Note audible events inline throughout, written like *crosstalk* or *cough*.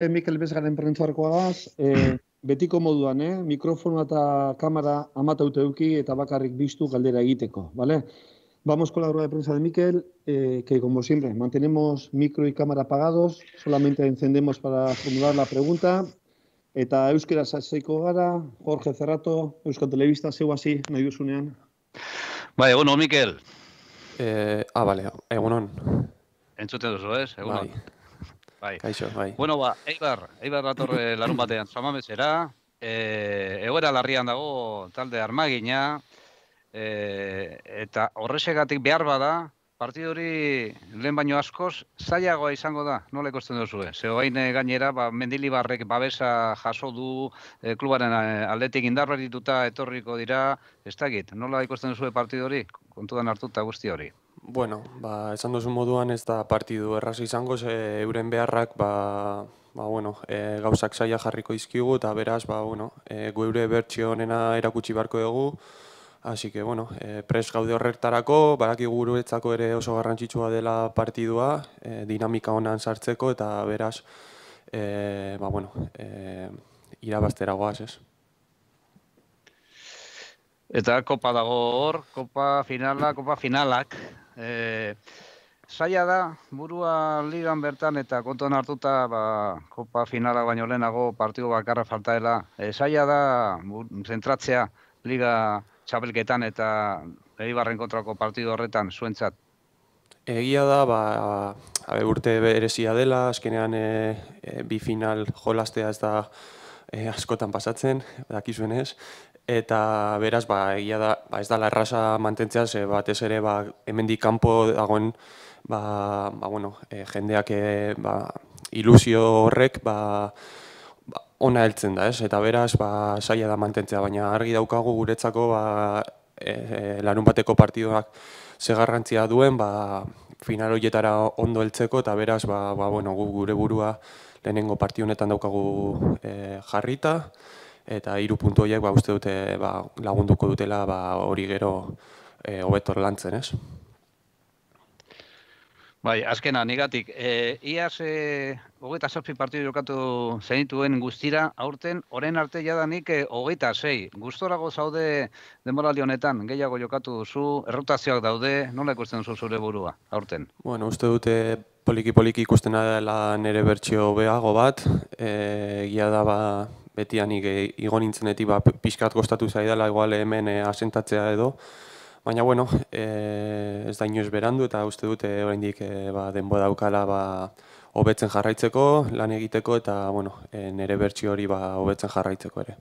Eh, Mikel Bezgaren prentzuarkoagaz, e, eh, betiko moduan, eh? eta kamera amataute uki eta bakarrik biztu galdera egiteko, bale? Vamos con la rueda de prensa de Mikel, eh, que como siempre mantenemos micro y cámara apagados, solamente encendemos para formular la pregunta. Eta Euskera Saseiko gara, Jorge Cerrato, euskal Televista, zeu así, nahi duzunean. Ba, egunon, Mikel. Eh, ah, vale, egunon. Entzute duzu, Eh? Egunon. Bai. Bai. Kaixo, bai. Bueno, ba, Eibar, Eibar dator eh, larun batean zamamezera. *clears throat* E, eh, larrian dago talde armagina. E, eta horrexegatik behar bada, partidu hori lehen baino askoz, zailagoa izango da, nola ikusten duzu, eh? gainera, ba, mendilibarrek babesa jaso du, e, klubaren aldetik indarra dituta etorriko dira, ez dakit, nola ikusten duzu partidu hori, kontudan hartuta guzti hori. Bueno, ba, esan duzu moduan ez da partidu erraz izango, ze euren beharrak ba, ba, bueno, e, gauzak saia jarriko izkigu, eta beraz, ba, bueno, e, honena erakutsi barko dugu, Así que, bueno, eh pres gaude horretarako, baraki guruetzako ere oso garrantzitsua dela partidua, e, dinamika honan sartzeko, eta beraz, eh ba, bueno, eh irabaztera goaz, Eta kopa dago hor, kopa finala, kopa finalak, zaila e, da, burua ligan bertan eta konton hartuta, ba, kopa finala baino lehenago partido bakarra falta dela. E, zaila da, zentratzea liga txabelketan eta eibarren kontrako partido horretan zuentzat. Egia da, ba, abe urte berezia dela, azkenean e, e, bi final jolastea ez da e, askotan pasatzen, dakizuen ez, eta beraz, ba, egia da, ba, ez da larrasa mantentzea, ze batez ere, ba, hemendik kanpo dagoen, ba, ba, bueno, e, jendeak, eh, ba, ilusio horrek, ba, ba, ona heltzen da, ez? Eta beraz, ba, saia da mantentzea, baina argi daukagu guretzako, ba, e, e, larun bateko partidoak segarrantzia duen, ba, final horietara ondo heltzeko, eta beraz, ba, ba, bueno, gure burua, lehenengo parti honetan daukagu e, jarrita eta hiru puntu horiek ba uste dute ba, lagunduko dutela ba hori gero eh, hobetor e, lantzen, ez? Bai, azkena, nigatik. E, eh, iaz, e, hogeita zazpi partidu jokatu zenituen guztira, aurten, orain arte jadanik e, hogeita zei. Guztorago zaude demoralio honetan, gehiago jokatu zu, errotazioak daude, nola ikusten zu zure burua, aurten? Bueno, uste dute poliki poliki ikusten dela nere bertsio beago bat, eh egia da ba igo nintzenetik ba pixkat gostatu zaidala igual hemen e, asentatzea edo. Baina bueno, e, ez da inoiz berandu eta uste dute, oraindik e, ba denbora daukala ba hobetzen jarraitzeko, lan egiteko eta bueno, e, nere bertsio hori ba hobetzen jarraitzeko ere.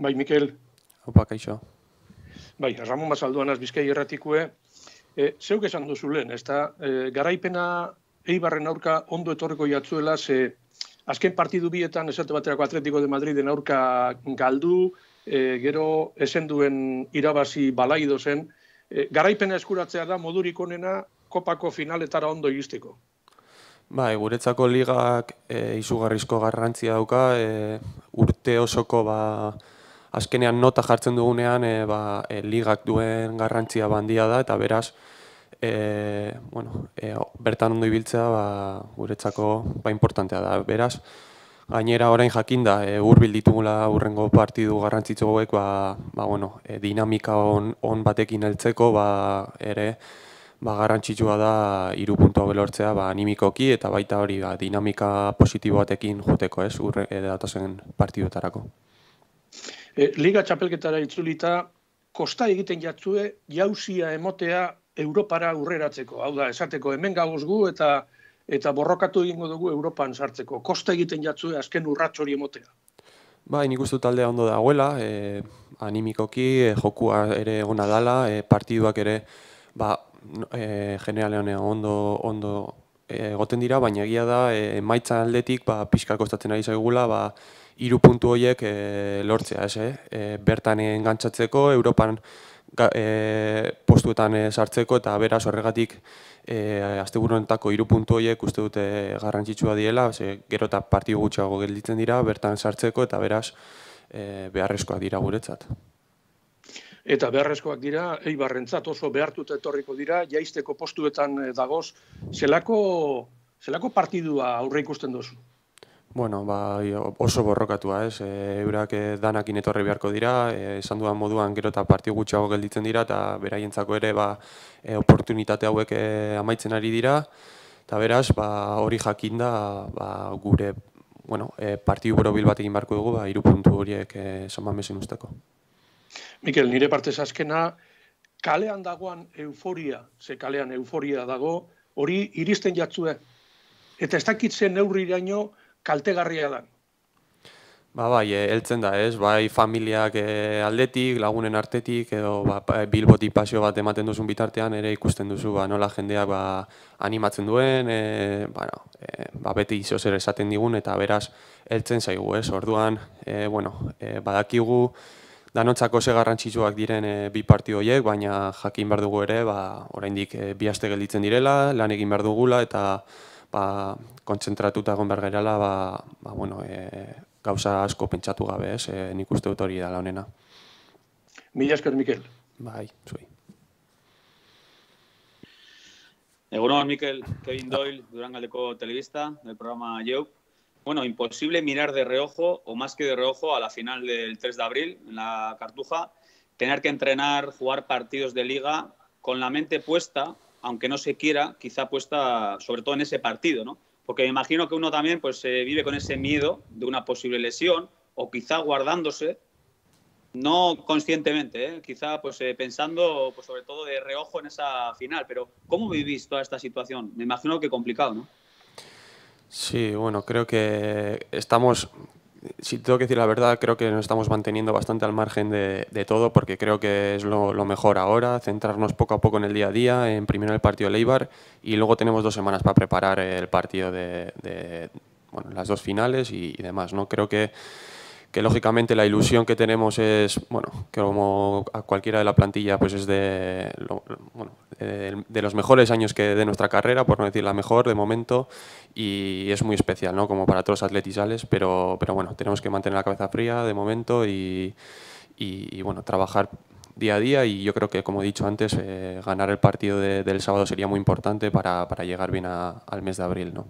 Bai, Mikel. Opa, kaixo. Bai, Ramon Basalduan az Bizkai erratikue, e, eh, zeuk esan duzu lehen, ez da, e, eh, garaipena eibarren aurka ondo etorreko jatzuela, ze azken partidu bietan esate baterako Atletico de Madriden aurka galdu, e, gero esen duen irabazi balaido zen, e, garaipena eskuratzea da modurik onena kopako finaletara ondo iristeko. Bai, guretzako ligak e, izugarrizko garrantzia dauka, e, urte osoko ba, azkenean nota jartzen dugunean e, ba, eh, ligak duen garrantzia bandia da eta beraz e, bueno, e, bertan ondo ibiltzea ba, guretzako ba, importantea da. Beraz, gainera orain jakin da, e, urbil ditugula urrengo partidu garrantzitzu goek, ba, ba, bueno, dinamika on, batekin heltzeko ba, ere ba, garrantzitsua da iru puntu belortzea ba, animikoki eta baita hori ba, dinamika positibo batekin joteko ez, urre, e, partiduetarako. E, Liga txapelketara itzulita, kosta egiten jatzue jauzia emotea Europara urreratzeko. Hau da, esateko hemen gagoz eta eta borrokatu egingo dugu Europan sartzeko. Kosta egiten jatzue azken urratxori emotea. Ba, nik uste taldea ondo dagoela, e, animikoki, e, jokua ere ona dala, e, partiduak ere, ba, e, generalean ondo, ondo egoten dira, baina egia da, e, aldetik, ba, pixka kostatzen ari zaigula, ba, hiru puntu horiek eh, lortzea, ez, e, bertan engantzatzeko, Europan postuetan sartzeko, eta beraz horregatik e, azte iru puntu horiek uste dute garrantzitsua diela, ze, gero eta partidu gutxiago gelditzen dira, bertan sartzeko, eta beraz e, beharrezkoak dira guretzat. Eta beharrezkoak dira, eibarrentzat oso behartuta etorriko dira, jaisteko postuetan dagoz, zelako, zelako partidua aurre ikusten duzu? Bueno, ba, oso borrokatua, ez? E, eurak e, danakin etorri beharko dira, e, esan duan moduan gero eta partio gutxago gelditzen dira, eta beraientzako ere ba, e, oportunitate hauek e, amaitzen ari dira, eta beraz, ba, hori ba, jakin da, ba, gure bueno, e, partio buro bilbat egin barko dugu, ba, irupuntu horiek e, mesin usteko. Mikel, nire parte zaskena, kalean dagoan euforia, ze kalean euforia dago, hori iristen jatzue, eta ez dakitzen neurri iraino, kaltegarria da. Ba, bai, eh, heltzen da, ez? Bai, familiak eh, aldetik, lagunen artetik, edo ba, eh, bilboti pasio bat ematen duzun bitartean, ere ikusten duzu, ba, nola jendeak ba, animatzen duen, e, ba, no, ba, beti izo zer esaten digun, eta beraz, heltzen zaigu, ez? Orduan, e, bueno, e, badakigu, danotzako ze garrantzitsuak diren e, bi parti horiek, baina jakin behar dugu ere, ba, oraindik e, bi aste gelditzen direla, lan egin behar dugula, eta... ...para kontzentratuta con behar gerala, ba, bueno, e, gauza asko pentsatu gabe, ez, e, nik uste dut hori Miquel. honena. Mila Mikel. Bai, Mikel, Kevin Doyle, Durangaldeko Televista, del programa joe Bueno, imposible mirar de reojo, o más que de reojo, a la final del 3 de abril en la Cartuja, tener que entrenar, jugar partidos de liga con la mente puesta aunque no se quiera, quizá puesta sobre todo en ese partido, ¿no? Porque me imagino que uno también pues, eh, vive con ese miedo de una posible lesión o quizá guardándose, no conscientemente, ¿eh? quizá pues, eh, pensando pues, sobre todo de reojo en esa final. Pero ¿cómo vivís toda esta situación? Me imagino que complicado, ¿no? Sí, bueno, creo que estamos si tengo que decir la verdad, creo que nos estamos manteniendo bastante al margen de, todo porque creo que es lo, mejor ahora, centrarnos poco a poco en el día a día, en primero el partido de Leibar y luego tenemos dos semanas para preparar el partido de, bueno, las dos finales y demás. ¿no? Creo que que lógicamente la ilusión que tenemos es, bueno, como cualquiera de la plantilla, pues es de, los mejores años que de nuestra carrera, por no decir la mejor de momento, y es muy especial, ¿no? Como para todos los atletizales, pero, pero bueno, tenemos que mantener la cabeza fría de momento y, bueno, trabajar día a día y yo creo que, como he dicho antes, eh, ganar el partido del sábado sería muy importante para, llegar bien al mes de abril, ¿no?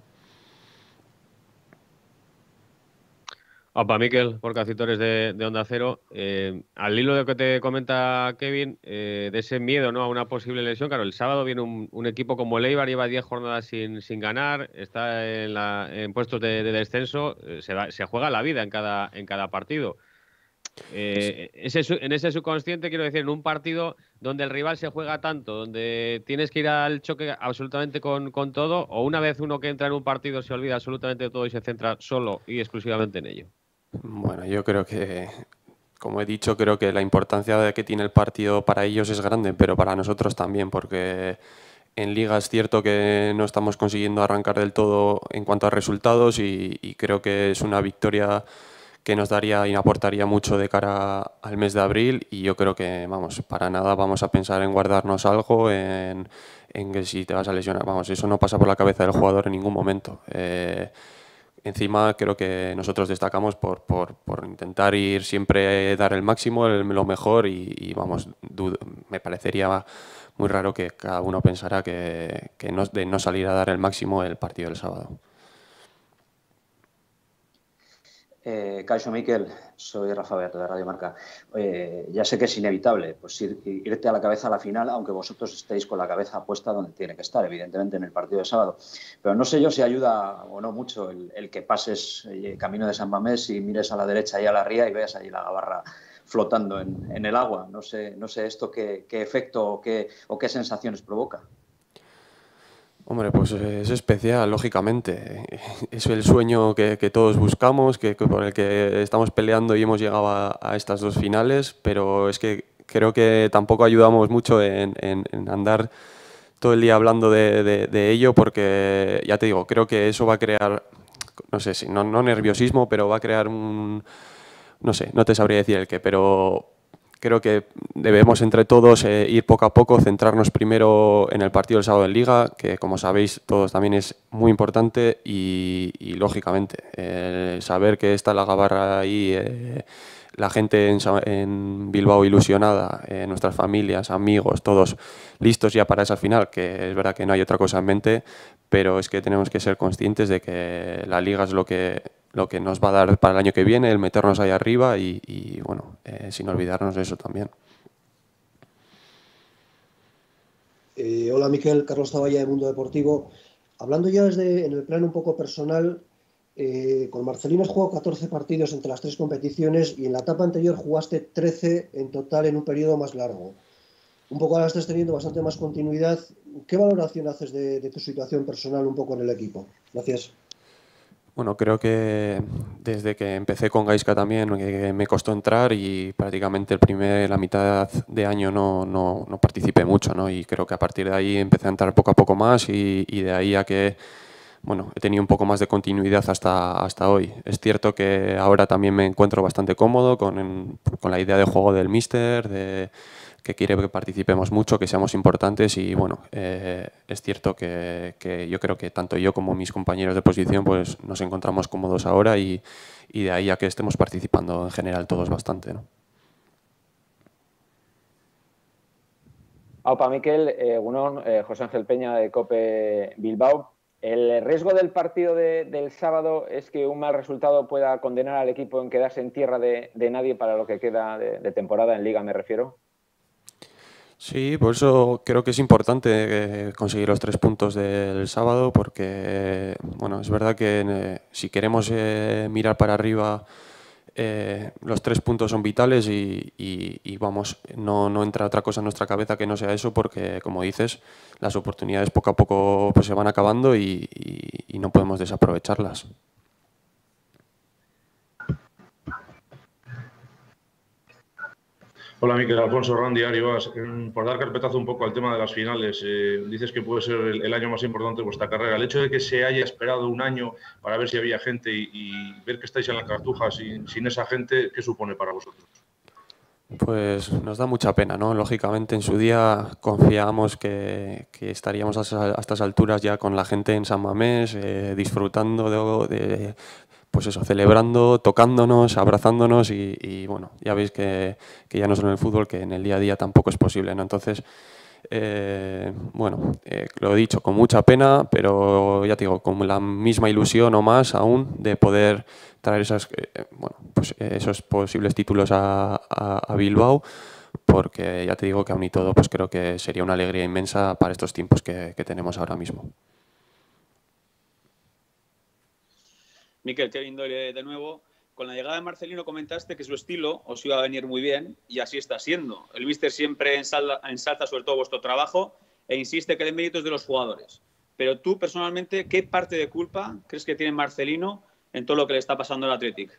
Opa, ah, Miquel, por Cacitores de, de Onda Cero. Eh, al hilo de lo que te comenta Kevin, eh, de ese miedo ¿no? a una posible lesión, claro, el sábado viene un, equipo como el Eibar, lleva 10 jornadas sin, sin, ganar, está en, la, puestos de, descenso, eh, se, se, juega la vida en cada, en cada partido. en ese subconsciente, quiero decir, en un partido donde el rival se juega tanto, donde tienes que ir al choque absolutamente con, con, todo, o una vez uno que entra en un partido se olvida absolutamente de todo y se centra solo y exclusivamente en ello. Bueno, yo creo que, como he dicho, creo que la importancia que tiene el partido para ellos es grande, pero para nosotros también, porque en Liga es cierto que no estamos consiguiendo arrancar del todo en cuanto a resultados y, creo que es una victoria que nos daría y aportaría mucho de cara al mes de abril y yo creo que, vamos, para nada vamos a pensar en guardarnos algo, en, que si te vas a lesionar, vamos, eso no pasa por la cabeza del jugador en ningún momento. Eh, encima creo que nosotros destacamos por, intentar ir siempre eh, dar el máximo, lo mejor y, vamos, me parecería muy raro que cada uno pensara que, que no, de no salir a dar el máximo el partido del sábado. Eh, Miquel, soy Rafa Beato de Radio Marca. Eh, ya sé que es inevitable pues irte a la cabeza a la final, aunque vosotros estéis con la cabeza puesta donde tiene que estar, evidentemente en el partido de sábado. Pero no sé yo si ayuda o no mucho el, que pases el eh, camino de San Mamés y mires a la derecha y a la ría y veas allí la gabarra flotando en, el agua. No sé, no sé esto qué, efecto qué, o qué sensaciones provoca. Hombre, pues eh, es especial, lógicamente. Es el sueño que, todos buscamos, que, por el que estamos peleando y hemos llegado a, estas dos finales, pero es que creo que tampoco ayudamos mucho en, andar todo el día hablando de, ello, porque ya te digo, creo que eso va a crear, no sé si, no nerviosismo, pero va a crear un, no sé, no te sabría decir el qué, pero creo que debemos entre todos eh, ir poco a poco, centrarnos primero en el partido del sábado en Liga, que como sabéis todos también es muy importante y, lógicamente saber que está la gabarra ahí, eh, la gente en, en Bilbao ilusionada, eh, nuestras familias, amigos, todos listos ya para esa final, que es verdad que no hay otra cosa en mente, pero es que tenemos que ser conscientes de que la Liga es lo que lo que nos va a dar para el año que viene, el meternos ahí arriba y, bueno, eh, sin olvidarnos de eso también. Eh, hola Miquel, Carlos Zavalla de Mundo Deportivo. Hablando ya desde en el plano un poco personal, eh, con Marcelino has jugado 14 partidos entre las tres competiciones y en la etapa anterior jugaste 13 en total en un periodo más largo. Un poco ahora estás teniendo bastante más continuidad. ¿Qué valoración haces de tu situación personal un poco en el equipo? Gracias. Bueno, creo que desde que empecé con Gaiska también eh, me costó entrar y prácticamente el primer, la mitad de año no, no, participé mucho, ¿no? Y creo que a partir de ahí empecé a entrar poco a poco más y, de ahí a que, bueno, he tenido un poco más de continuidad hasta, hasta hoy. Es cierto que ahora también me encuentro bastante cómodo con, con la idea de juego del Mister, de que quiere que participemos mucho, que seamos importantes y bueno, eh, es cierto que, que, yo creo que tanto yo como mis compañeros de posición pues nos encontramos cómodos ahora y, y de ahí a que estemos participando en general todos bastante. ¿no? Aupa Miquel, eh, José Ángel Peña de COPE Bilbao. El riesgo del partido del sábado es que un mal resultado pueda condenar al equipo en quedarse en tierra de, de nadie para lo que queda de temporada en liga, me refiero. Sí, por eso creo que es importante eh, conseguir los tres puntos del sábado, porque bueno, es verdad que eh, si queremos eh, mirar para arriba, los tres puntos son vitales y, vamos, no, entra otra cosa en nuestra cabeza que no sea eso, porque como dices, las oportunidades poco a poco pues, se van acabando y no podemos desaprovecharlas. Hola, Miquel Alfonso Randi Arivas, eh, Por dar carpetazo un poco al tema de las finales, eh, dices que puede ser el, año más importante de vuestra carrera. El hecho de que se haya esperado un año para ver si había gente y, ver que estáis en la cartuja sin, esa gente, ¿qué supone para vosotros? Pues nos da mucha pena, ¿no? Lógicamente en su día confiábamos que, estaríamos a, estas alturas ya con la gente en San Mamés, eh, disfrutando de pues eso, celebrando, tocándonos, abrazándonos y, bueno, ya veis que, ya no solo en el fútbol, que en el día a día tampoco es posible, ¿no? Entonces, eh, bueno, eh, lo he dicho, con mucha pena, pero ya te digo, con la misma ilusión o más aún de poder traer esas, eh, bueno, pues, esos posibles títulos a, Bilbao, porque ya te digo que aún y todo, pues creo que sería una alegría inmensa para estos tiempos que tenemos ahora mismo. Miquel, qué lindo de nuevo. Con la llegada de Marcelino comentaste que su estilo os iba a venir muy bien y así está siendo. El míster siempre ensalza, sobre todo vuestro trabajo e insiste que el mérito es de los jugadores. Pero tú, personalmente, ¿qué parte de culpa crees que tiene Marcelino en todo lo que le está pasando al Athletic?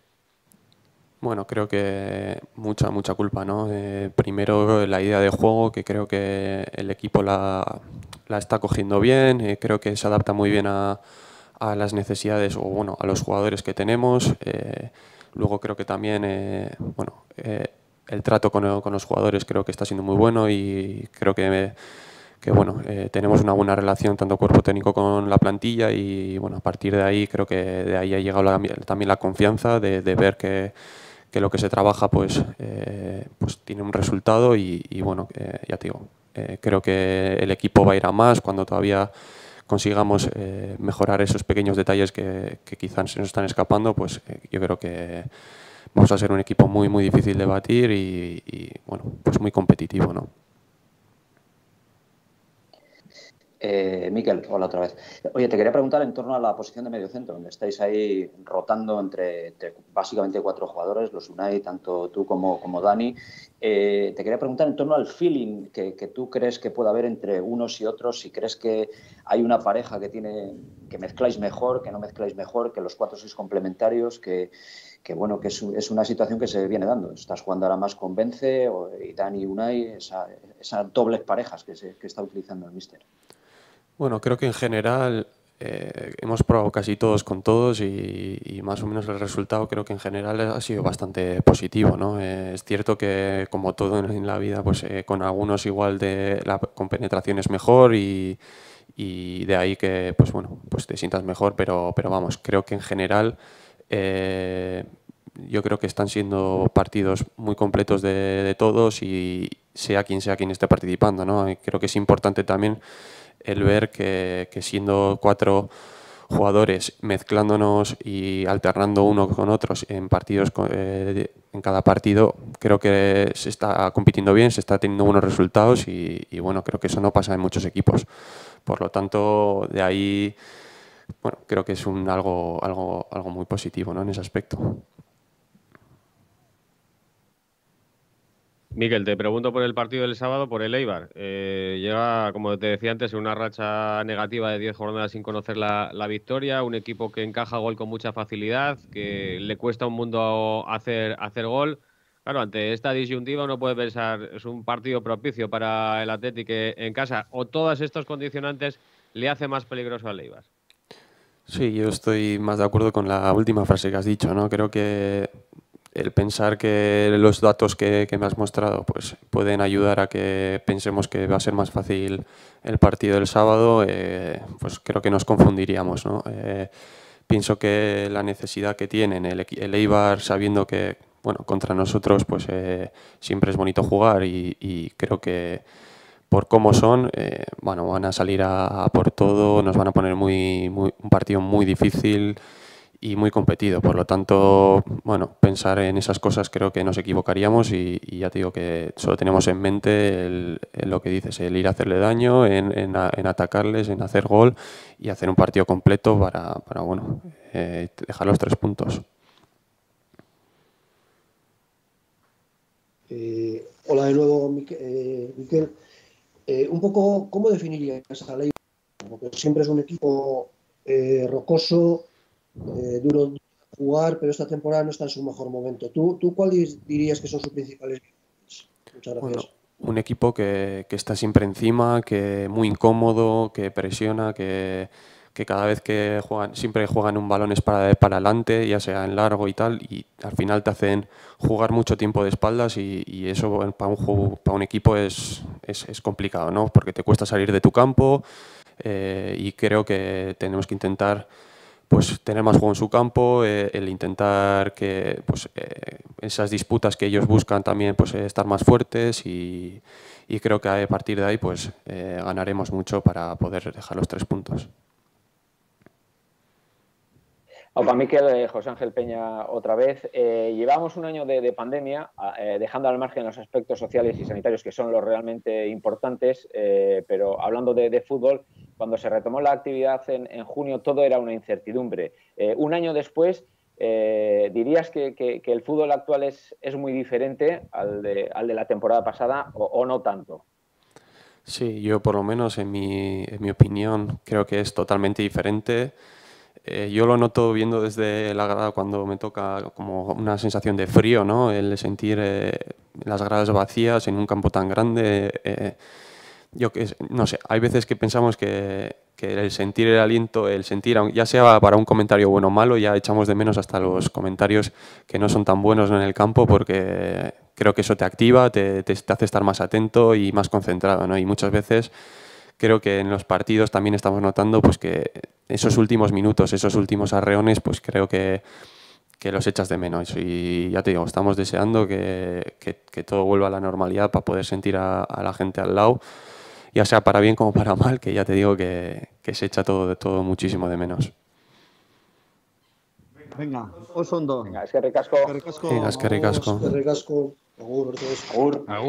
Bueno, creo que mucha, mucha culpa, ¿no? Eh, primero la idea de juego, que creo que el equipo la, está cogiendo bien, y eh, creo que se adapta muy bien a, a las necesidades o bueno, a los jugadores que tenemos. Eh, luego creo que también eh, bueno, eh, el trato con, con, los jugadores creo que está siendo muy bueno y creo que, que bueno, tenemos una buena relación tanto cuerpo técnico con la plantilla y bueno, a partir de ahí creo que de ahí ha llegado también la confianza de, de ver que, que, lo que se trabaja pues, pues tiene un resultado y, y bueno, ya te digo, creo que el equipo va a ir a más cuando todavía consigamos eh, mejorar esos pequeños detalles que, quizás se nos están escapando, pues eh, yo creo que vamos a ser un equipo muy, muy difícil de batir y, y bueno, pues muy competitivo, ¿no? Eh, Miquel, hola otra vez. Oye, te quería preguntar en torno a la posición de medio centro, donde estáis ahí rotando entre, básicamente cuatro jugadores, los Unai, tanto tú como, Dani. Eh, te quería preguntar en torno al feeling que, tú crees que puede haber entre unos y otros, si crees que hay una pareja que tiene que mezcláis mejor, que no mezcláis mejor, que los cuatro seis complementarios, que, bueno, que es, una situación que se viene dando. Estás jugando ahora más con Vence y Dani y Unai, esas dobles parejas que, que está utilizando el míster. Bueno, creo que en general eh, hemos probado casi todos con todos y, más o menos el resultado creo que en general ha sido bastante positivo. ¿no? Eh, es cierto que como todo en la vida, pues eh, con algunos igual de la compenetración es mejor y, y, de ahí que pues bueno, pues te sientas mejor, pero, pero vamos, creo que en general yo creo que están siendo partidos muy completos de, todos y sea quien sea quien esté participando. ¿no? Y creo que es importante también el ver que, siendo cuatro jugadores mezclándonos y alternando uno con otros en partidos eh, en cada partido creo que se está compitiendo bien se está teniendo buenos resultados y, bueno creo que eso no pasa en muchos equipos por lo tanto de ahí bueno creo que es un algo algo algo muy positivo ¿no? en ese aspecto Miguel, te pregunto por el partido del sábado, por el Eibar. Eh, Lleva, como te decía antes, en una racha negativa de 10 jornadas sin conocer la, victoria. Un equipo que encaja gol con mucha facilidad, que le cuesta un mundo hacer, hacer gol. Claro, ante esta disyuntiva uno puede pensar, es un partido propicio para el Atlético en casa. ¿O todos estos condicionantes le hace más peligroso al Eibar? Sí, yo estoy más de acuerdo con la última frase que has dicho, ¿no? Creo que el pensar que los datos que, me has mostrado pues, pueden ayudar a que pensemos que va a ser más fácil el partido del sábado, eh, pues creo que nos confundiríamos. Eh, pienso que la necesidad que tienen el, Eibar, sabiendo que bueno, contra nosotros pues, eh, siempre es bonito jugar y, creo que por cómo son, bueno, van a salir a, por todo, nos van a poner muy un partido muy difícil y muy competido. Por lo tanto, bueno, pensar en esas cosas creo que nos equivocaríamos y, ya te digo que solo tenemos en mente lo que dices, el ir a hacerle daño, en, en, atacarles, en hacer gol y hacer un partido completo para, para bueno, eh, dejar los tres puntos. Eh, hola de nuevo, eh, Miquel. Eh, un poco, ¿cómo definirías a ley? Porque siempre es un equipo rocoso, eh, duro jugar, pero esta temporada no está en su mejor momento. ¿Tú, tú cuáles dirías que son sus principales un equipo que, está siempre encima, que muy incómodo, que presiona, que, cada vez que juegan, siempre juegan un balón es para, para adelante, ya sea en largo y tal, y al final te hacen jugar mucho tiempo de espaldas y, eso para un, para un equipo es, es, complicado, ¿no? Porque te cuesta salir de tu campo eh, y creo que tenemos que intentar pues tener más juego en su campo, eh, el intentar que pues, eh, esas disputas que ellos buscan también pues, eh, estar más fuertes y, y creo que a partir de ahí pues, ganaremos mucho para poder dejar los tres puntos. Opa, oh, Miquel, José Ángel Peña otra vez. llevamos un año de, pandemia, ah, dejando al margen los aspectos sociales y sanitarios que son los realmente importantes, pero hablando de, de fútbol, cuando se retomó la actividad en, junio, todo era una incertidumbre. Eh, un año después, eh, ¿dirías que, el fútbol actual es, es muy diferente al de, al de, la temporada pasada o, no tanto? Sí, yo por lo menos en mi, opinión creo que es totalmente diferente. Eh, yo lo noto viendo desde la grada cuando me toca como una sensación de frío, ¿no? El sentir las gradas vacías en un campo tan grande yo no sé, hay veces que pensamos que, el sentir el aliento, el sentir, ya sea para un comentario bueno o malo, ya echamos de menos hasta los comentarios que no son tan buenos en el campo porque creo que eso te activa, te, hace estar más atento y más concentrado, Y muchas veces creo que en los partidos también estamos notando pues que esos últimos minutos, esos últimos arreones, pues creo que, los echas de menos. Y ya te digo, estamos deseando que, todo vuelva a la normalidad para poder sentir a la gente al lado ya sea para bien como para mal, que ya te digo que, que se echa todo, todo muchísimo de menos. Venga, son dos. Venga, es que Venga, es Venga, ricasco. que que ricasco. Agur, agur.